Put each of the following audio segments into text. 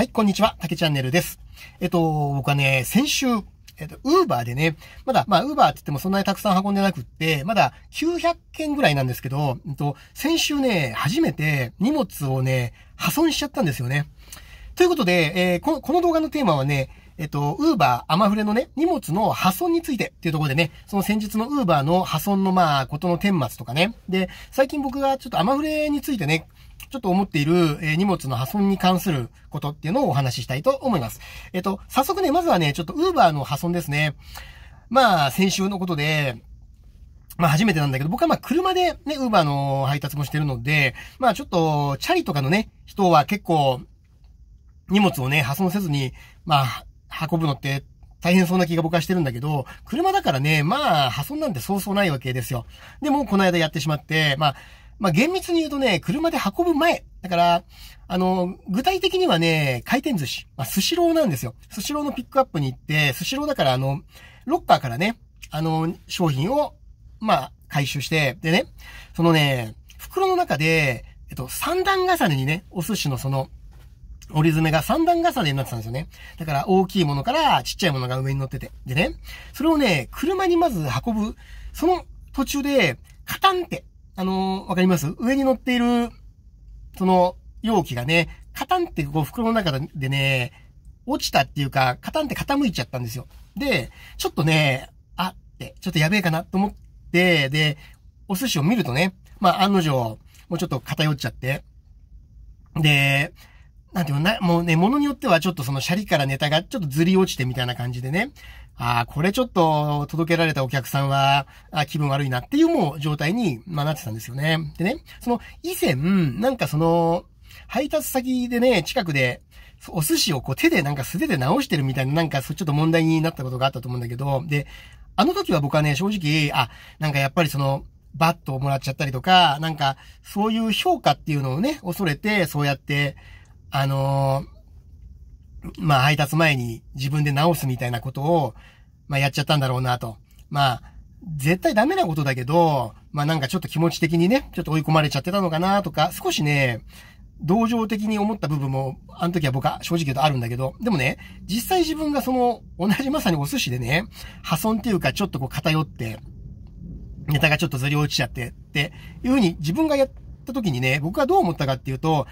はい、こんにちは。竹チャンネルです。えっと、僕はね、先週、えっと、ウーバーでね、まだ、まあ、ウーバーって言ってもそんなにたくさん運んでなくって、まだ900件ぐらいなんですけど、えっと、先週ね、初めて荷物をね、破損しちゃったんですよね。ということで、えー、この、この動画のテーマはね、えっと、ウーバー、アマフレのね、荷物の破損についてっていうところでね、その先日のウーバーの破損のまあ、ことの顛末とかね。で、最近僕がちょっとアマフレについてね、ちょっと思っている、えー、荷物の破損に関することっていうのをお話ししたいと思います。えっ、ー、と、早速ね、まずはね、ちょっと Uber の破損ですね。まあ、先週のことで、まあ初めてなんだけど、僕はまあ車でね、ウーバーの配達もしてるので、まあちょっと、チャリとかのね、人は結構、荷物をね、破損せずに、まあ、運ぶのって大変そうな気が僕はしてるんだけど、車だからね、まあ、破損なんてそうそうないわけですよ。でも、この間やってしまって、まあ、まあ、厳密に言うとね、車で運ぶ前。だから、あの、具体的にはね、回転寿司。まあ、スシローなんですよ。スシローのピックアップに行って、スシローだからあの、ロッカーからね、あの、商品を、まあ、回収して、でね、そのね、袋の中で、えっと、三段重ねにね、お寿司のその、折り詰めが三段重ねになってたんですよね。だから大きいものからちっちゃいものが上に乗ってて。でね、それをね、車にまず運ぶ、その途中で、カタンってあのー、わかります上に乗っている、その、容器がね、カタンってこう袋の中でね、落ちたっていうか、カタンって傾いちゃったんですよ。で、ちょっとね、あって、ちょっとやべえかなと思って、で、お寿司を見るとね、まあ案の定、もうちょっと偏っちゃって、で、なんていうのな、もうね、ものによってはちょっとそのシャリからネタがちょっとずり落ちてみたいな感じでね、ああ、これちょっと届けられたお客さんは、あ気分悪いなっていうもう状態に、まあ、なってたんですよね。でね、その以前、なんかその、配達先でね、近くで、お寿司をこう手でなんか素手で直してるみたいな、なんかちょっと問題になったことがあったと思うんだけど、で、あの時は僕はね、正直、あ、なんかやっぱりその、バットをもらっちゃったりとか、なんか、そういう評価っていうのをね、恐れて、そうやって、あのー、まあ配達前に自分で直すみたいなことを、まあやっちゃったんだろうなと。まあ、絶対ダメなことだけど、まあなんかちょっと気持ち的にね、ちょっと追い込まれちゃってたのかなとか、少しね、同情的に思った部分も、あの時は僕は正直言うとあるんだけど、でもね、実際自分がその、同じまさにお寿司でね、破損っていうかちょっとこう偏って、ネタがちょっとずり落ちちゃってっていうふうに自分がやった時にね、僕はどう思ったかっていうと、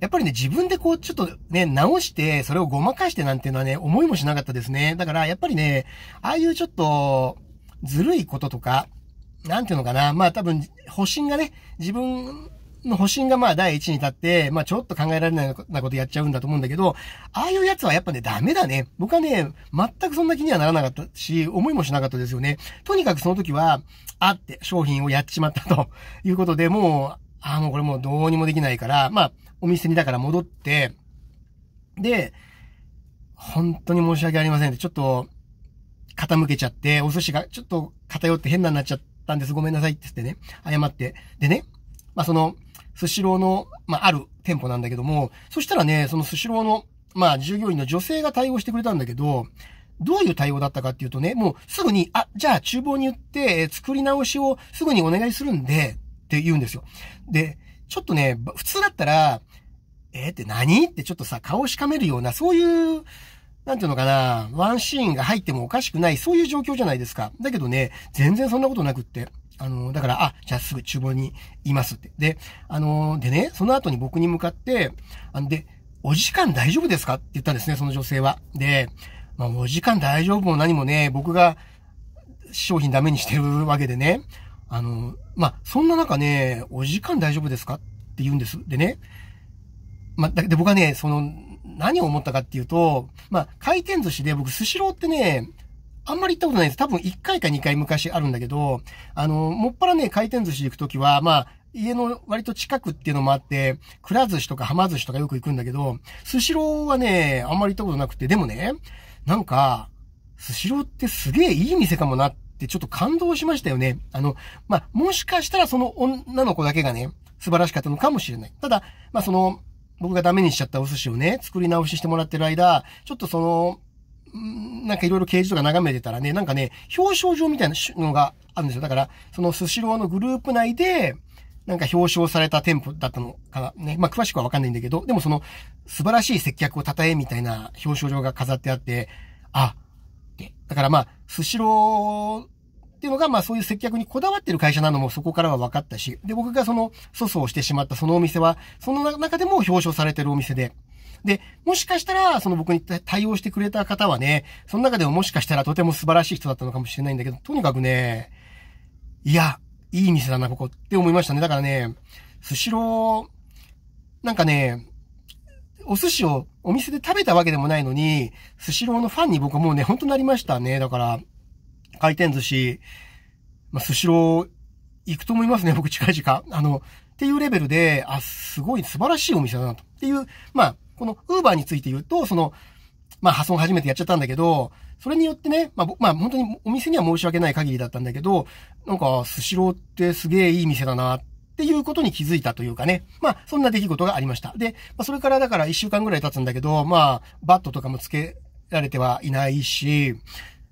やっぱりね、自分でこう、ちょっとね、直して、それをごまかしてなんていうのはね、思いもしなかったですね。だから、やっぱりね、ああいうちょっと、ずるいこととか、なんていうのかな。まあ多分、保身がね、自分の保身がまあ第一に立って、まあちょっと考えられないようなことやっちゃうんだと思うんだけど、ああいうやつはやっぱね、ダメだね。僕はね、全くそんな気にはならなかったし、思いもしなかったですよね。とにかくその時は、あって商品をやっちまったということで、もう、ああ、もうこれもうどうにもできないから、まあ、お店にだから戻って、で、本当に申し訳ありませんって、ちょっと、傾けちゃって、お寿司がちょっと偏って変なになっちゃったんです。ごめんなさいって言ってね、謝って。でね、まあその、スシローの、まあある店舗なんだけども、そしたらね、そのスシローの、まあ従業員の女性が対応してくれたんだけど、どういう対応だったかっていうとね、もうすぐに、あ、じゃあ厨房に行って、作り直しをすぐにお願いするんで、って言うんですよ。で、ちょっとね、普通だったら、えー、って何ってちょっとさ、顔をしかめるような、そういう、なんていうのかな、ワンシーンが入ってもおかしくない、そういう状況じゃないですか。だけどね、全然そんなことなくって。あの、だから、あ、じゃあすぐ厨房にいますって。で、あの、でね、その後に僕に向かって、あんで、お時間大丈夫ですかって言ったんですね、その女性は。で、まあ、お時間大丈夫も何もね、僕が商品ダメにしてるわけでね。あの、まあ、そんな中ね、お時間大丈夫ですかって言うんです。でね、まあ、で、僕はね、その、何を思ったかっていうと、まあ、回転寿司で僕、スシローってね、あんまり行ったことないです。多分1回か2回昔あるんだけど、あの、もっぱらね、回転寿司行くときは、まあ、家の割と近くっていうのもあって、くら寿司とかはま寿司とかよく行くんだけど、スシローはね、あんまり行ったことなくて、でもね、なんか、スシローってすげえいい店かもなっってちょっと感動しましたよね。あの、まあ、もしかしたらその女の子だけがね、素晴らしかったのかもしれない。ただ、まあ、その、僕がダメにしちゃったお寿司をね、作り直ししてもらってる間、ちょっとその、なんかいろいろ掲示とか眺めてたらね、なんかね、表彰状みたいなのがあるんですよ。だから、そのスシローのグループ内で、なんか表彰された店舗だったのかな。ね。まあ、詳しくはわかんないんだけど、でもその、素晴らしい接客を称えみたいな表彰状が飾ってあって、あ、って。だからまあ、スシロー、っていうのが、まあそういう接客にこだわってる会社なのもそこからは分かったし、で、僕がその粗相をしてしまったそのお店は、その中でも表彰されてるお店で、で、もしかしたら、その僕に対応してくれた方はね、その中でももしかしたらとても素晴らしい人だったのかもしれないんだけど、とにかくね、いや、いい店だな、ここって思いましたね。だからね、スシロー、なんかね、お寿司をお店で食べたわけでもないのに、スシローのファンに僕はもうね、本当になりましたね。だから、回転寿司、まあ、スシロー行くと思いますね、僕近々。あの、っていうレベルで、あ、すごい素晴らしいお店だな、と。っていう、まあ、このウーバーについて言うと、その、まあ破損初めてやっちゃったんだけど、それによってね、まあ、まあ、本当にお店には申し訳ない限りだったんだけど、なんか、スシローってすげえいい店だな、っていうことに気づいたというかね。まあ、そんな出来事がありました。で、まあ、それからだから一週間ぐらい経つんだけど、まあ、バットとかもつけられてはいないし、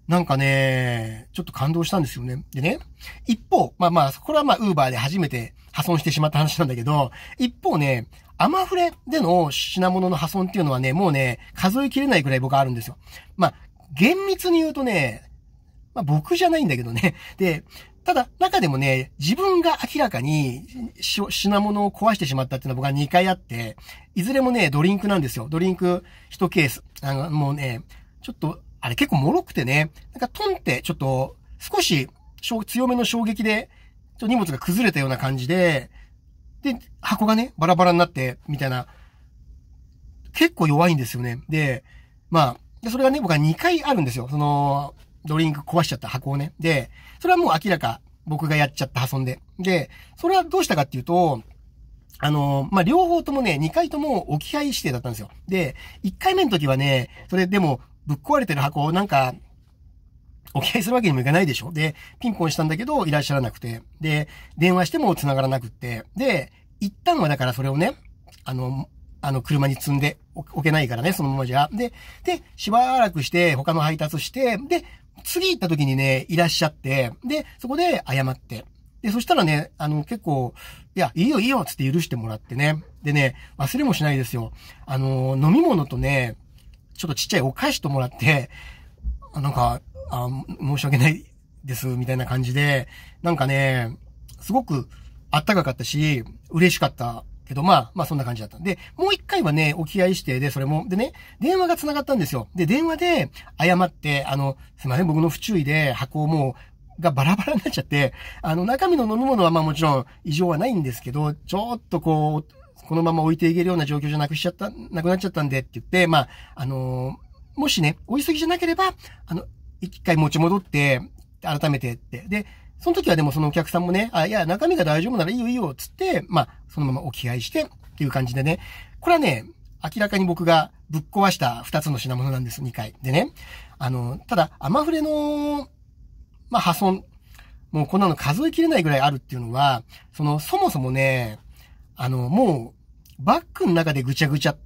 なんかね、ちょっと感動したんですよね。でね、一方、まあまあ、これはまあ、ウーバーで初めて破損してしまった話なんだけど、一方ね、アマフレでの品物の破損っていうのはね、もうね、数えきれないくらい僕あるんですよ。まあ、厳密に言うとね、まあ僕じゃないんだけどね。で、ただ、中でもね、自分が明らかに品物を壊してしまったっていうのは僕は2回あって、いずれもね、ドリンクなんですよ。ドリンク1ケース。あの、もうね、ちょっとあれ結構脆くてね、なんかトンってちょっと少し強めの衝撃で、ちょっと荷物が崩れたような感じで、で、箱がね、バラバラになって、みたいな、結構弱いんですよね。で、まあ、それがね、僕は2回あるんですよ。その、ドリンク壊しちゃった箱をね。で、それはもう明らか、僕がやっちゃった破損で。で、それはどうしたかっていうと、あの、まあ、両方ともね、2回とも置き配指定だったんですよ。で、1回目の時はね、それでも、ぶっ壊れてる箱をなんか、お見合いするわけにもいかないでしょで、ピンポンしたんだけど、いらっしゃらなくて。で、電話しても繋がらなくって。で、一旦はだからそれをね、あの、あの、車に積んで置けないからね、そのままじゃ。で、で、しばらくして、他の配達して、で、次行った時にね、いらっしゃって、で、そこで謝って。で、そしたらね、あの、結構、いや、いいよいいよつって許してもらってね。でね、忘れもしないですよ。あの、飲み物とね、ちょっとちっちゃいお返しともらって、なんか、あ申し訳ないです、みたいな感じで、なんかね、すごくあったかかったし、嬉しかったけど、まあ、まあそんな感じだった。で、もう一回はね、お気合い指定で、それも、でね、電話が繋がったんですよ。で、電話で謝って、あの、すいません、僕の不注意で箱をもう、がバラバラになっちゃって、あの、中身の飲み物はまあもちろん異常はないんですけど、ちょっとこう、このまま置いていけるような状況じゃなくしちゃった、なくなっちゃったんでって言って、まあ、あのー、もしね、置いすぎじゃなければ、あの、一回持ち戻って、改めてって。で、その時はでもそのお客さんもね、あ、いや、中身が大丈夫ならいいよいいよ、つって、まあ、そのままおき合いしてっていう感じでね。これはね、明らかに僕がぶっ壊した二つの品物なんです、2回。でね。あの、ただ、アマフレの、まあ、破損。もうこんなの数えきれないぐらいあるっていうのは、その、そもそもね、あの、もう、バッグの中でぐちゃぐちゃ、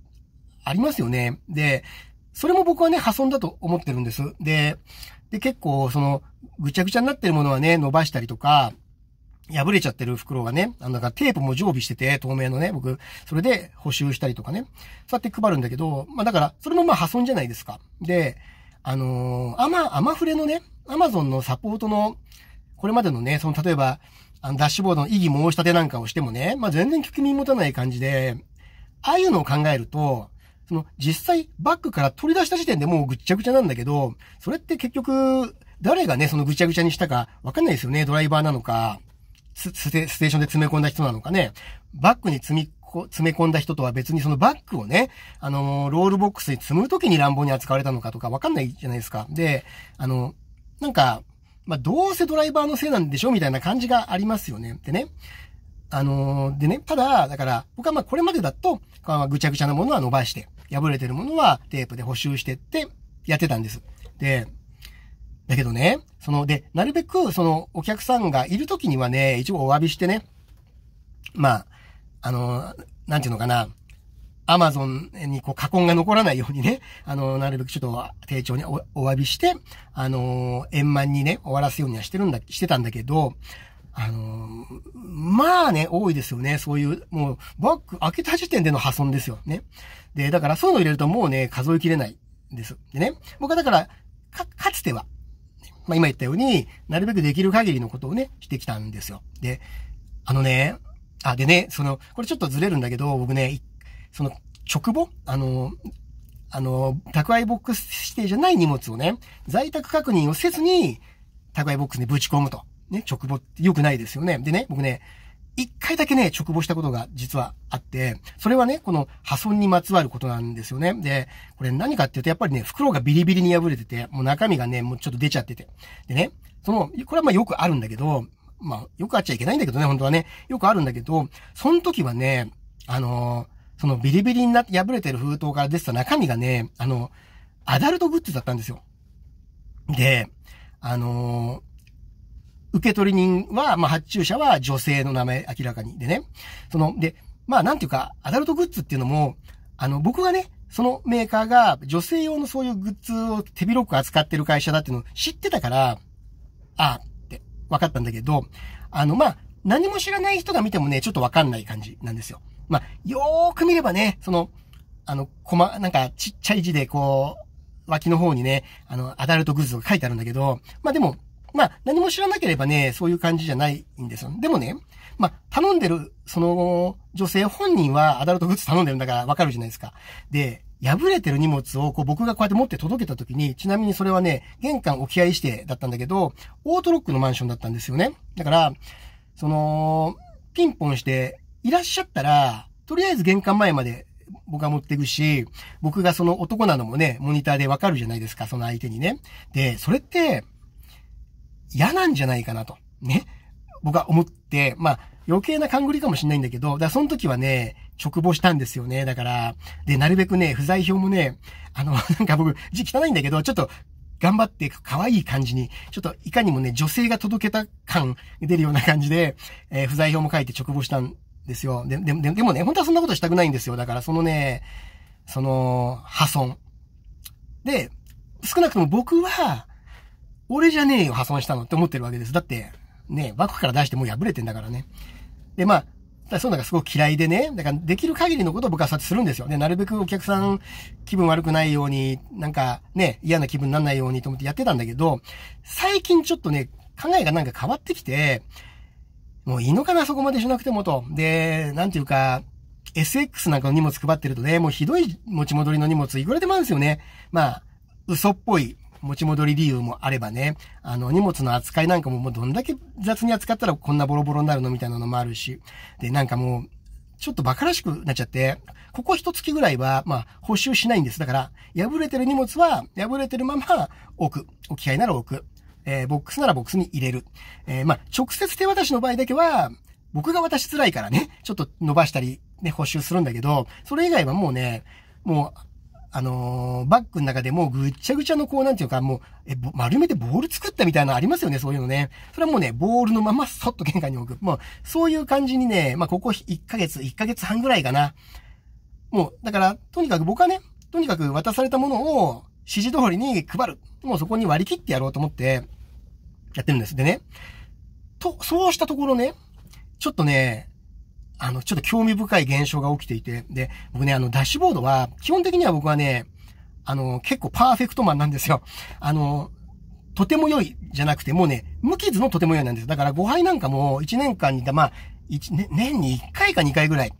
ありますよね。で、それも僕はね、破損だと思ってるんです。で、で、結構、その、ぐちゃぐちゃになってるものはね、伸ばしたりとか、破れちゃってる袋がね、あの、だからテープも常備してて、透明のね、僕、それで補修したりとかね、そうやって配るんだけど、まあだから、それもまあ破損じゃないですか。で、あのー、アマ、アマフレのね、アマゾンのサポートのこれまでのね、その例えば、あのダッシュボードの異議申し立てなんかをしてもね、まあ、全然聞き身持たない感じで、ああいうのを考えると、その実際バッグから取り出した時点でもうぐっちゃぐちゃなんだけど、それって結局、誰がね、そのぐちゃぐちゃにしたかわかんないですよね。ドライバーなのか、スステーションで詰め込んだ人なのかね。バッグに積み詰め込んだ人とは別にそのバッグをね、あのー、ロールボックスに積むときに乱暴に扱われたのかとかわかんないじゃないですか。で、あの、なんか、まあ、どうせドライバーのせいなんでしょみたいな感じがありますよね。でね。あのー、でね、ただ、だから、僕はま、これまでだと、ぐちゃぐちゃなものは伸ばして、破れてるものはテープで補修してって、やってたんです。で、だけどね、その、で、なるべく、その、お客さんがいる時にはね、一応お詫びしてね、まあ、あのー、なんていうのかな、アマゾンにこう、過根が残らないようにね、あの、なるべくちょっと、丁重におお詫びして、あの、円満にね、終わらすようにはしてるんだ、してたんだけど、あのまあね、多いですよね。そういう、もう、バッグ開けた時点での破損ですよね。で、だからそういうの入れるともうね、数えきれないです。でね、僕はだから、か、かつては、まあ今言ったように、なるべくできる限りのことをね、してきたんですよ。で、あのね、あ、でね、その、これちょっとずれるんだけど、僕ね、その、直母あの、あの、宅配ボックス指定じゃない荷物をね、在宅確認をせずに、宅配ボックスにぶち込むと。ね、直母って良くないですよね。でね、僕ね、一回だけね、直後したことが実はあって、それはね、この破損にまつわることなんですよね。で、これ何かっていうと、やっぱりね、袋がビリビリに破れてて、もう中身がね、もうちょっと出ちゃってて。でね、その、これはまあよくあるんだけど、まあ、よくあっちゃいけないんだけどね、本当はね。よくあるんだけど、その時はね、あのーそのビリビリになって破れてる封筒から出てた中身がね、あの、アダルトグッズだったんですよ。で、あのー、受取り人は、まあ、発注者は女性の名前明らかに。でね、その、で、まあ、なんていうか、アダルトグッズっていうのも、あの、僕がね、そのメーカーが女性用のそういうグッズを手広く扱ってる会社だっていうのを知ってたから、ああって分かったんだけど、あの、まあ、何も知らない人が見てもね、ちょっとわかんない感じなんですよ。まあ、よーく見ればね、その、あの、こま、なんかちっちゃい字でこう、脇の方にね、あの、アダルトグッズが書いてあるんだけど、まあでも、まあ、何も知らなければね、そういう感じじゃないんですよ。でもね、まあ、頼んでる、その、女性本人はアダルトグッズ頼んでるんだからわかるじゃないですか。で、破れてる荷物をこう僕がこうやって持って届けた時に、ちなみにそれはね、玄関置き合いしてだったんだけど、オートロックのマンションだったんですよね。だから、その、ピンポンしていらっしゃったら、とりあえず玄関前まで僕は持っていくし、僕がその男なのもね、モニターでわかるじゃないですか、その相手にね。で、それって、嫌なんじゃないかなと、ね。僕は思って、まあ、余計な勘繰りかもしれないんだけど、だからその時はね、直望したんですよね。だから、で、なるべくね、不在票もね、あの、なんか僕、字汚いんだけど、ちょっと、頑張って、可愛い感じに、ちょっといかにもね、女性が届けた感出るような感じで、えー、不在票も書いて直望したんですよ。で、でででもね、本当はそんなことしたくないんですよ。だからそのね、その、破損。で、少なくとも僕は、俺じゃねえよ、破損したのって思ってるわけです。だって、ね、枠から出してもう破れてんだからね。で、まあ、だそうなんのがすごく嫌いでね。だから、できる限りのことを僕は察ってするんですよ。ね、なるべくお客さん気分悪くないように、なんかね、嫌な気分にならないようにと思ってやってたんだけど、最近ちょっとね、考えがなんか変わってきて、もういいのかな、そこまでしなくてもと。で、なんていうか、SX なんかの荷物配ってるとね、もうひどい持ち戻りの荷物、いくらでもあるんですよね。まあ、嘘っぽい持ち戻り理由もあればね、あの、荷物の扱いなんかももうどんだけ雑に扱ったらこんなボロボロになるのみたいなのもあるし、で、なんかもう、ちょっと馬鹿らしくなっちゃって、ここ一月ぐらいは、まあ、補修しないんです。だから、破れてる荷物は、破れてるまま、置く。置き合いなら置く。えー、ボックスならボックスに入れる。えー、まあ、直接手渡しの場合だけは、僕が渡しづらいからね、ちょっと伸ばしたり、ね、補修するんだけど、それ以外はもうね、もう、あのー、バッグの中でもうぐっちゃぐちゃのこう、なんていうか、もう、え、丸めてボール作ったみたいなのありますよね、そういうのね。それはもうね、ボールのままそっと玄関に置く。もう、そういう感じにね、まあ、ここ1ヶ月、1ヶ月半ぐらいかな。もう、だから、とにかく僕はね、とにかく渡されたものを指示通りに配る。もうそこに割り切ってやろうと思って、やってるんです。でね、と、そうしたところね、ちょっとね、あの、ちょっと興味深い現象が起きていて、で、僕ね、あの、ダッシュボードは、基本的には僕はね、あの、結構パーフェクトマンなんですよ。あの、とても良いじゃなくて、もうね、無傷のとても良いなんです。だから5杯なんかも1年間に、まあ、1年、年に1回か2回ぐらい、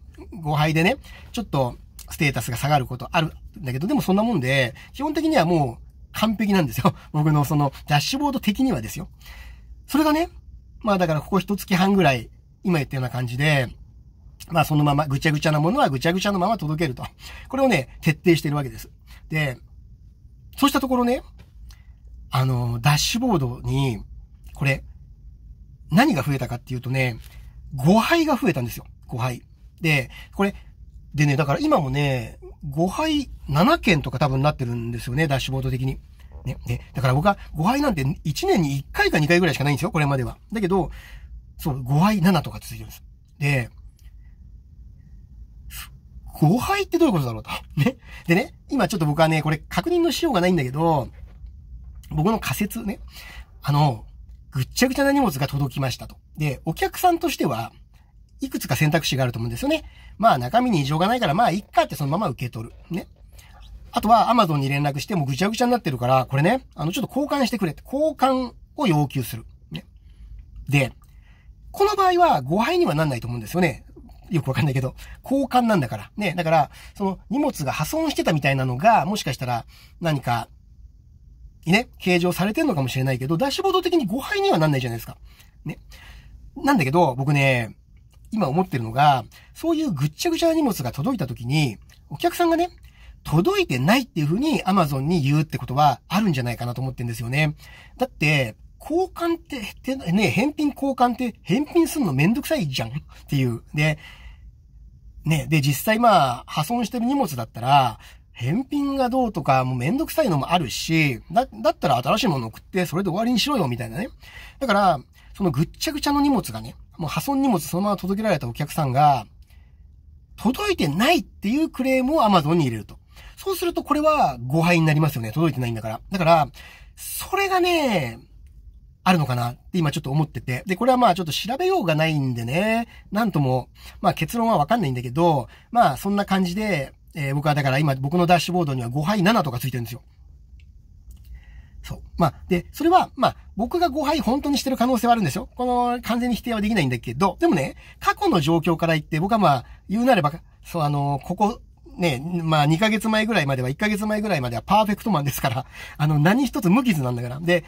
5杯でね、ちょっとステータスが下がることあるんだけど、でもそんなもんで、基本的にはもう、完璧なんですよ。僕のそのダッシュボード的にはですよ。それがね、まあだからここ一月半ぐらい、今言ったような感じで、まあそのままぐちゃぐちゃなものはぐちゃぐちゃのまま届けると。これをね、徹底してるわけです。で、そうしたところね、あの、ダッシュボードに、これ、何が増えたかっていうとね、5杯が増えたんですよ。5杯。で、これ、でね、だから今もね、5杯7件とか多分なってるんですよね、ダッシュボード的に。ね。で、だから僕は5杯なんて1年に1回か2回ぐらいしかないんですよ、これまでは。だけど、そう、5杯7とか続いてるんです。で、5杯ってどういうことだろうと。ね。でね、今ちょっと僕はね、これ確認のしようがないんだけど、僕の仮説ね。あの、ぐっちゃぐちゃな荷物が届きましたと。で、お客さんとしては、いくつか選択肢があると思うんですよね。まあ中身に異常がないから、まあいっかってそのまま受け取る。ね。あとは Amazon に連絡してもぐちゃぐちゃになってるから、これね、あのちょっと交換してくれって。交換を要求する。ね。で、この場合は誤配にはなんないと思うんですよね。よくわかんないけど、交換なんだから。ね。だから、その荷物が破損してたみたいなのが、もしかしたら何か、ね、計上されてんのかもしれないけど、ダッシュボード的に誤配にはなんないじゃないですか。ね。なんだけど、僕ね、今思ってるのが、そういうぐっちゃぐちゃな荷物が届いた時に、お客さんがね、届いてないっていう風に Amazon に言うってことはあるんじゃないかなと思ってんですよね。だって、交換って、ね、返品交換って返品するのめんどくさいじゃん っていう。で、ね、で、実際まあ、破損してる荷物だったら、返品がどうとか、もうめんどくさいのもあるし、だ、だったら新しいもの送って、それで終わりにしろよ、みたいなね。だから、そのぐっちゃぐちゃの荷物がね、もう破損荷物そのまま届けられたお客さんが、届いてないっていうクレームを Amazon に入れると。そうするとこれは誤配になりますよね。届いてないんだから。だから、それがね、あるのかなって今ちょっと思ってて。で、これはまあちょっと調べようがないんでね、なんとも、まあ結論はわかんないんだけど、まあそんな感じで、えー、僕はだから今僕のダッシュボードには5杯7とかついてるんですよ。そう。まあ、で、それは、まあ、僕が誤配本当にしてる可能性はあるんですよ。この、完全に否定はできないんだけど、でもね、過去の状況から言って、僕はまあ、言うなれば、そう、あの、ここ、ね、まあ2ヶ月前ぐらいまでは、1ヶ月前ぐらいまではパーフェクトマンですから、あの、何一つ無傷なんだから。で、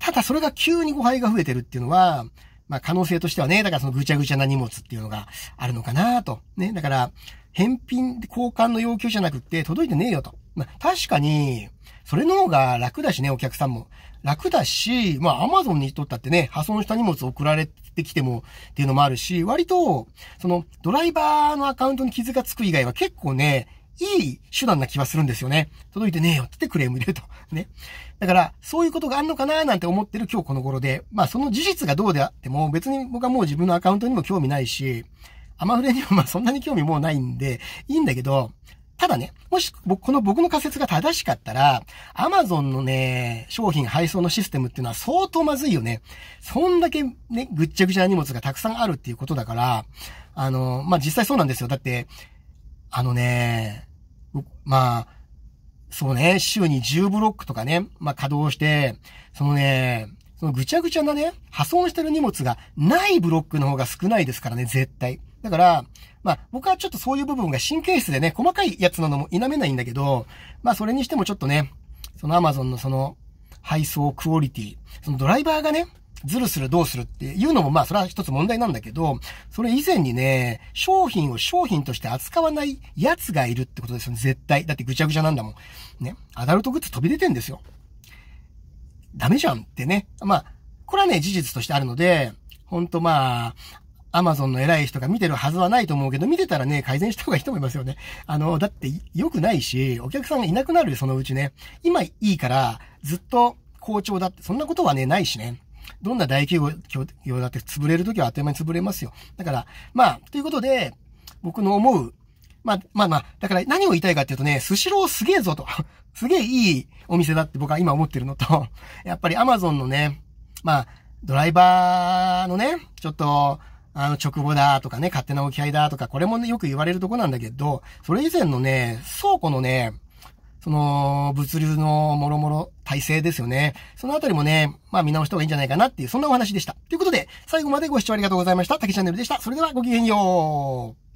ただそれが急に誤配が増えてるっていうのは、まあ可能性としてはね、だからそのぐちゃぐちゃな荷物っていうのがあるのかなと。ね、だから、返品、交換の要求じゃなくって、届いてねえよと。まあ、確かに、それの方が楽だしね、お客さんも。楽だし、まあ、アマゾンにとったってね、破損した荷物送られてきてもっていうのもあるし、割と、その、ドライバーのアカウントに傷がつく以外は結構ね、いい手段な気はするんですよね。届いてねえよってクレーム入れると。ね。だから、そういうことがあんのかななんて思ってる今日この頃で、まあその事実がどうであっても、別に僕はもう自分のアカウントにも興味ないし、アマフレにもまあそんなに興味もうないんで、いいんだけど、ただね、もし、僕、この僕の仮説が正しかったら、アマゾンのね、商品配送のシステムっていうのは相当まずいよね。そんだけね、ぐっちゃぐちゃな荷物がたくさんあるっていうことだから、あの、まあ、実際そうなんですよ。だって、あのね、まあ、そうね、週に10ブロックとかね、まあ、稼働して、そのね、そのぐちゃぐちゃなね、破損してる荷物がないブロックの方が少ないですからね、絶対。だから、まあ、僕はちょっとそういう部分が神経質でね、細かいやつなのも否めないんだけど、まあ、それにしてもちょっとね、その Amazon のその、配送クオリティ、そのドライバーがね、ズルするどうするっていうのもまあそれは一つ問題なんだけど、それ以前にね、商品を商品として扱わないやつがいるってことですよ、ね、絶対。だってぐちゃぐちゃなんだもん。ね。アダルトグッズ飛び出てんですよ。ダメじゃんってね。まあ、これはね、事実としてあるので、ほんとまあ、アマゾンの偉い人が見てるはずはないと思うけど、見てたらね、改善した方がいいと思いますよね。あの、だって良くないし、お客さんがいなくなるそのうちね。今いいから、ずっと好調だって、そんなことはね、ないしね。どんな大企業だって潰れるときはあっという間に潰れますよ。だから、まあ、ということで、僕の思う、まあ、まあまあ、だから何を言いたいかっていうとね、スシローすげえぞと。すげえいいお店だって僕は今思ってるのと、やっぱりアマゾンのね、まあ、ドライバーのね、ちょっと、あの、直後だとかね、勝手な置き配だとか、これもね、よく言われるとこなんだけど、それ以前のね、倉庫のね、その、物流のもろもろ体制ですよね。そのあたりもね、まあ見直した方がいいんじゃないかなっていう、そんなお話でした。ということで、最後までご視聴ありがとうございました。竹チャンネルでした。それではごきげんよう。